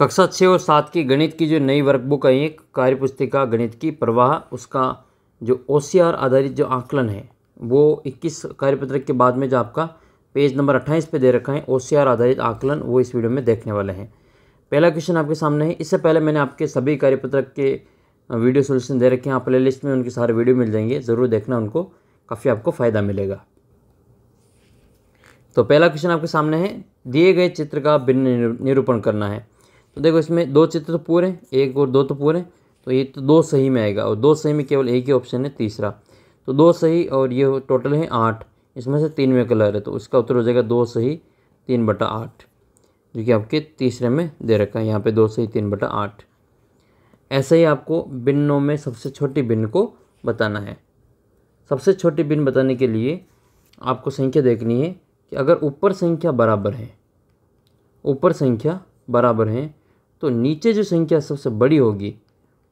कक्षा छः और सात की गणित की जो नई वर्कबुक आई है कार्य पुस्तिका गणित की प्रवाह उसका जो ओ आधारित जो आंकलन है वो इक्कीस कार्यपत्रक के बाद में जो आपका पेज नंबर अट्ठाईस पे दे रखा है ओ आधारित आकलन वो इस वीडियो में देखने वाले हैं पहला क्वेश्चन आपके सामने है इससे पहले मैंने आपके सभी कार्यपत्रक के वीडियो सोल्यूशन दे रखे हैं आप प्लेलिस्ट में उनके सारे वीडियो मिल जाएंगे ज़रूर देखना उनको काफ़ी आपको फ़ायदा मिलेगा तो पहला क्वेश्चन आपके सामने है दिए गए चित्र का भिन्न निरूपण करना है तो देखो इसमें दो चित्र तो पूरे हैं एक और दो तो पूरे तो ये तो दो सही में आएगा और दो सही में केवल एक ही ऑप्शन है तीसरा तो दो सही और ये टोटल है आठ इसमें से तीन में कलर है तो उसका उत्तर हो जाएगा दो सही तीन बटा आठ जो कि आपके तीसरे में दे रखा है यहाँ पे दो सही तीन बटा आठ ऐसे ही आपको बिन्नों में सबसे छोटी बिन को बताना है सबसे छोटी बिन बताने के लिए आपको संख्या देखनी है कि अगर ऊपर संख्या बराबर है ऊपर संख्या बराबर है तो नीचे जो संख्या सबसे बड़ी होगी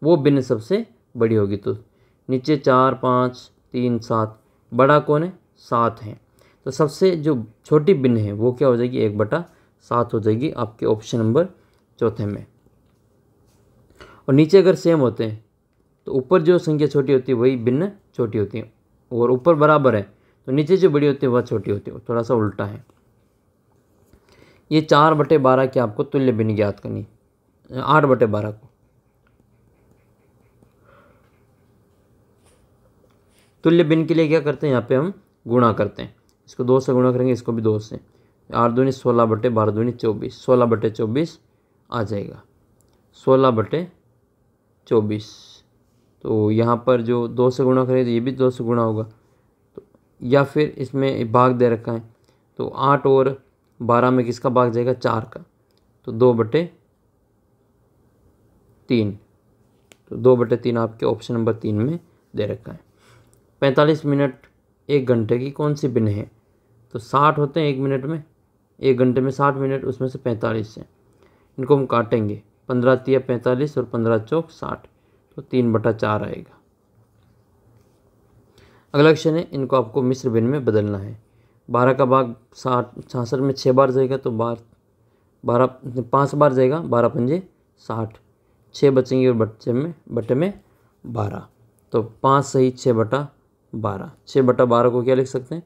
वो बिन सबसे बड़ी होगी तो नीचे चार पाँच तीन सात बड़ा कौन है सात है तो सबसे जो छोटी बिन है वो क्या हो जाएगी एक बटा सात हो जाएगी आपके ऑप्शन नंबर चौथे में और नीचे अगर सेम होते हैं तो ऊपर जो संख्या छोटी होती है वही बिन छोटी होती है और ऊपर बराबर है तो नीचे जो बड़ी होती है वह छोटी होती है थोड़ा सा उल्टा है ये चार बटे बारह की आपको तुल्य भिन्न ज्ञात करनी आठ बटे बारह को तुल्य बिन के लिए क्या करते हैं यहाँ पे हम गुणा करते हैं इसको दो से गुणा करेंगे इसको भी दो से आठ दूनी सोलह बटे बारह दूनी चौबीस सोलह बटे चौबीस आ जाएगा सोलह बटे चौबीस तो यहाँ पर जो दो से गुणा करेंगे तो ये भी दो से गुणा होगा तो या फिर इसमें भाग दे रखा है तो आठ और बारह में किसका भाग जाएगा चार का तो दो बटे तीन तो दो बटे तीन आपके ऑप्शन नंबर तीन में दे रखा है पैंतालीस मिनट एक घंटे की कौन सी बिन है तो साठ होते हैं एक मिनट में एक घंटे में साठ मिनट उसमें से पैंतालीस है इनको हम काटेंगे पंद्रह तिया पैंतालीस और पंद्रह चौक साठ तो तीन बटा चार आएगा अगला क्वेश्चन है इनको आपको मिश्र बिन में बदलना है बारह का भाग साठ छासठ में छः बार जाएगा तो बार बारह पाँच बार जाएगा बारह पंजे साठ छः बचेंगी और बच्चे में बटे में बारह तो पाँच सही छः बटा बारह छः बटा बारह को क्या लिख सकते हैं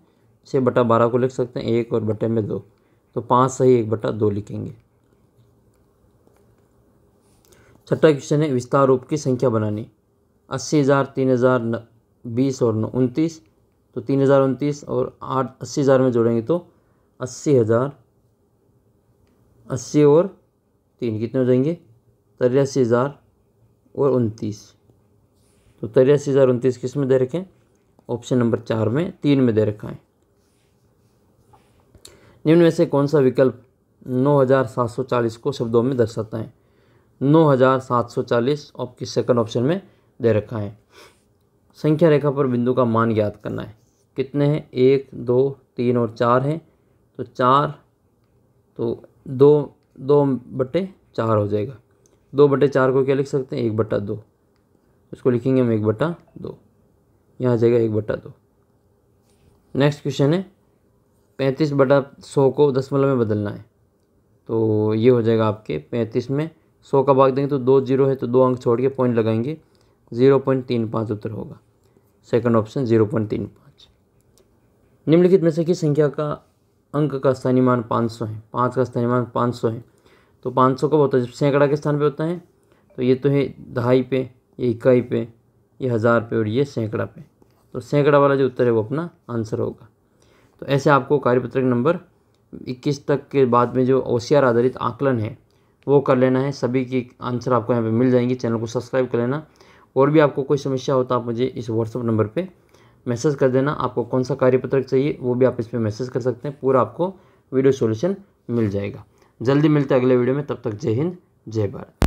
छः बटा बारह को लिख सकते हैं एक और बटे में दो तो पाँच सही एक बटा दो लिखेंगे छठा क्वेश्चन है विस्तार रूप की संख्या बनानी अस्सी हज़ार तीन हज़ार बीस और नौ उनतीस तो तीन हज़ार उनतीस और आठ अस्सी हज़ार में जोड़ेंगे तो अस्सी हज़ार अस्सी और तीन कितने हो जाएंगे तिरासी हज़ार और उनतीस तो तिरासी हज़ार उनतीस किस में दे रखे हैं ऑप्शन नंबर चार में तीन में दे रखा है निम्न में से कौन सा विकल्प नौ हज़ार सात सौ चालीस को शब्दों में दर्शाता है नौ हजार सात सौ चालीस आपकी सेकंड ऑप्शन में दे रखा है संख्या रेखा पर बिंदु का मान ज्ञात करना है कितने हैं एक दो तीन और चार हैं तो चार तो दो दो बटे चार हो जाएगा दो बटे चार को क्या लिख सकते हैं एक बट्टा दो उसको लिखेंगे हम एक बटा दो यहाँ आ जाएगा एक बट्टा दो नेक्स्ट क्वेश्चन है पैंतीस बटा सौ को दसमलव में बदलना है तो ये हो जाएगा आपके पैंतीस में सौ का भाग देंगे तो दो जीरो है तो दो अंक छोड़ के पॉइंट लगाएंगे ज़ीरो पॉइंट तीन पाँच उत्तर होगा सेकंड ऑप्शन ज़ीरो पॉइंट तीन पाँच निम्नलिखित में से किस संख्या का अंक का स्थानीय मान पाँच सौ है पाँच का स्थानीय मान पाँच सौ है तो पाँच सौ कब होता है जब सैकड़ा के स्थान पे होता है तो ये तो है दहाई पे ये इकाई पे ये हज़ार पे और ये सैकड़ा पे तो सैकड़ा वाला जो उत्तर है वो अपना आंसर होगा तो ऐसे आपको कार्यपत्रक नंबर इक्कीस तक के बाद में जो ओसीआर आधारित आकलन है वो कर लेना है सभी की आंसर आपको यहाँ पर मिल जाएंगी चैनल को सब्सक्राइब कर लेना और भी आपको कोई समस्या हो तो आप मुझे इस व्हाट्सअप नंबर पे मैसेज कर देना आपको कौन सा कार्यपत्रक चाहिए वो भी आप इस पर मैसेज कर सकते हैं पूरा आपको वीडियो सोल्यूशन मिल जाएगा जल्दी मिलते हैं अगले वीडियो में तब तक जय हिंद जय भारत